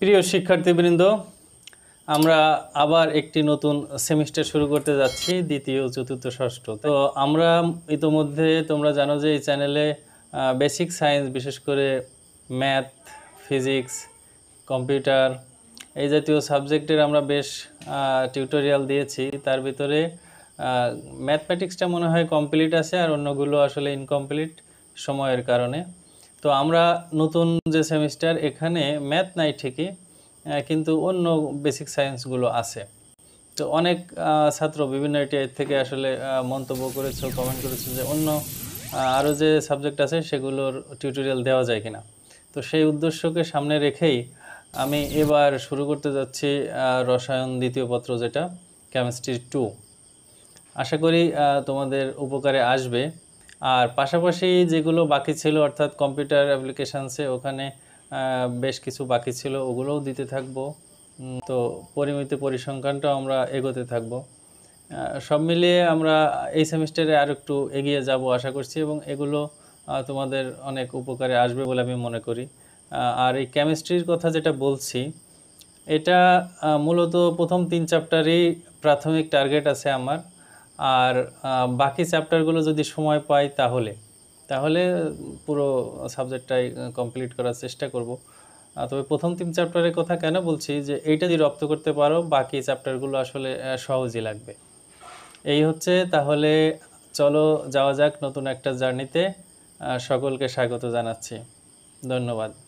প্রিয় শিক্ষার্থীবৃন্দ আমরা আবার একটি নতুন সেমিস্টার শুরু করতে যাচ্ছি দ্বিতীয় চতুর্থ ষষ্ঠ তো আমরা ইতোমধ্যে তোমরা জানো যে এই চ্যানেলে বেসিক সায়েন্স বিশেষ করে ম্যাথ ফিজিক্স কম্পিউটার এই জাতীয় সাবজেক্টের আমরা বেশ টিউটোরিয়াল দিয়েছি তার ভিতরে ম্যাথমেটিক্সটা মনে হয় কমপ্লিট আছে আর অন্যগুলো আসলে ইনকমপ্লিট সময়ের কারণে তো আমরা নতুন যে সেমিস্টার এখানে ম্যাথ নাই ঠিকই কিন্তু অন্য বেসিক সায়েন্সগুলো আছে তো অনেক ছাত্র বিভিন্ন এটিআই থেকে আসলে মন্তব্য করেছে কমেন্ট করেছে যে অন্য আরও যে সাবজেক্ট আছে সেগুলোর টিউটোরিয়াল দেওয়া যায় কিনা তো সেই উদ্দেশ্যকে সামনে রেখেই আমি এবার শুরু করতে যাচ্ছি রসায়ন দ্বিতীয় পত্র যেটা কেমিস্ট্রি টু আশা করি তোমাদের উপকারে আসবে আর পাশাপাশি যেগুলো বাকি ছিল অর্থাৎ কম্পিউটার অ্যাপ্লিকেশানসে ওখানে বেশ কিছু বাকি ছিল ওগুলোও দিতে থাকবো তো পরিমিত পরিসংখ্যানটাও আমরা এগোতে থাকব সব মিলিয়ে আমরা এই সেমিস্টারে আর একটু এগিয়ে যাব আশা করছি এবং এগুলো তোমাদের অনেক উপকারে আসবে বলে আমি মনে করি আর এই কেমিস্ট্রির কথা যেটা বলছি এটা মূলত প্রথম তিন চ্যাপ্টারই প্রাথমিক টার্গেট আছে আমার আর বাকি চ্যাপ্টারগুলো যদি সময় পাই তাহলে তাহলে পুরো সাবজেক্টটাই কমপ্লিট করার চেষ্টা করব তবে প্রথম তিন চ্যাপ্টারের কথা কেন বলছি যে এইটা যদি রপ্ত করতে পারো বাকি চ্যাপ্টারগুলো আসলে সহজই লাগবে এই হচ্ছে তাহলে চলো যাওয়া যাক নতুন একটা জার্নিতে সকলকে স্বাগত জানাচ্ছি ধন্যবাদ